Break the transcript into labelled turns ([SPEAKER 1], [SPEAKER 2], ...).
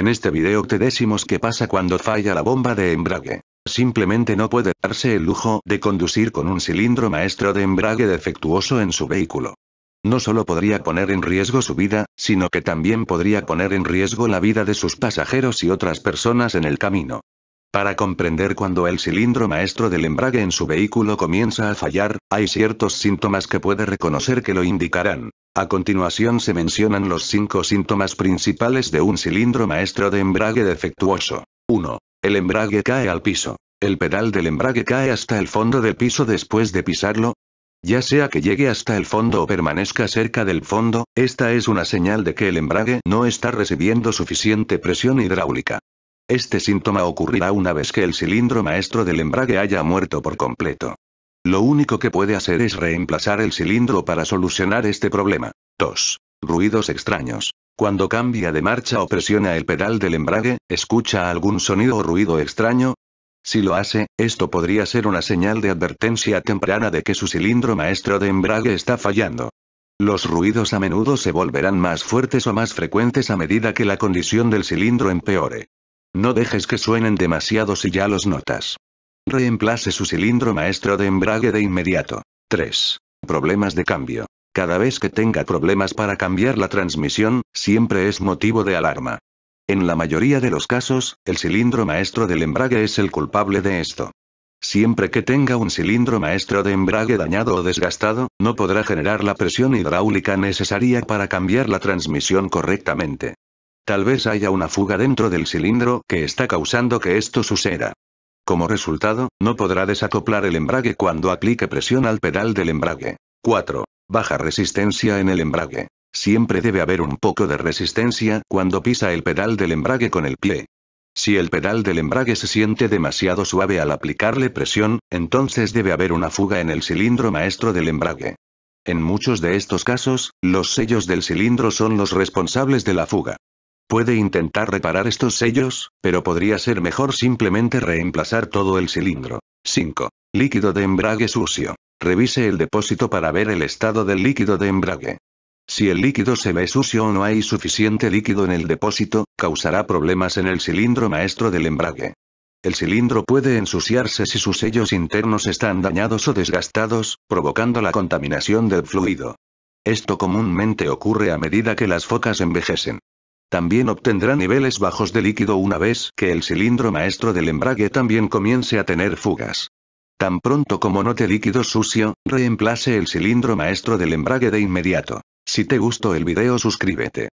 [SPEAKER 1] En este video te decimos qué pasa cuando falla la bomba de embrague. Simplemente no puede darse el lujo de conducir con un cilindro maestro de embrague defectuoso en su vehículo. No solo podría poner en riesgo su vida, sino que también podría poner en riesgo la vida de sus pasajeros y otras personas en el camino. Para comprender cuando el cilindro maestro del embrague en su vehículo comienza a fallar, hay ciertos síntomas que puede reconocer que lo indicarán. A continuación se mencionan los cinco síntomas principales de un cilindro maestro de embrague defectuoso. 1. El embrague cae al piso. El pedal del embrague cae hasta el fondo del piso después de pisarlo. Ya sea que llegue hasta el fondo o permanezca cerca del fondo, esta es una señal de que el embrague no está recibiendo suficiente presión hidráulica. Este síntoma ocurrirá una vez que el cilindro maestro del embrague haya muerto por completo. Lo único que puede hacer es reemplazar el cilindro para solucionar este problema. 2. Ruidos extraños. Cuando cambia de marcha o presiona el pedal del embrague, escucha algún sonido o ruido extraño, si lo hace, esto podría ser una señal de advertencia temprana de que su cilindro maestro de embrague está fallando. Los ruidos a menudo se volverán más fuertes o más frecuentes a medida que la condición del cilindro empeore. No dejes que suenen demasiado si ya los notas. Reemplace su cilindro maestro de embrague de inmediato. 3. Problemas de cambio. Cada vez que tenga problemas para cambiar la transmisión, siempre es motivo de alarma. En la mayoría de los casos, el cilindro maestro del embrague es el culpable de esto. Siempre que tenga un cilindro maestro de embrague dañado o desgastado, no podrá generar la presión hidráulica necesaria para cambiar la transmisión correctamente. Tal vez haya una fuga dentro del cilindro que está causando que esto suceda. Como resultado, no podrá desacoplar el embrague cuando aplique presión al pedal del embrague. 4. Baja resistencia en el embrague. Siempre debe haber un poco de resistencia cuando pisa el pedal del embrague con el pie. Si el pedal del embrague se siente demasiado suave al aplicarle presión, entonces debe haber una fuga en el cilindro maestro del embrague. En muchos de estos casos, los sellos del cilindro son los responsables de la fuga. Puede intentar reparar estos sellos, pero podría ser mejor simplemente reemplazar todo el cilindro. 5. Líquido de embrague sucio. Revise el depósito para ver el estado del líquido de embrague. Si el líquido se ve sucio o no hay suficiente líquido en el depósito, causará problemas en el cilindro maestro del embrague. El cilindro puede ensuciarse si sus sellos internos están dañados o desgastados, provocando la contaminación del fluido. Esto comúnmente ocurre a medida que las focas envejecen. También obtendrá niveles bajos de líquido una vez que el cilindro maestro del embrague también comience a tener fugas. Tan pronto como note líquido sucio, reemplace el cilindro maestro del embrague de inmediato. Si te gustó el video suscríbete.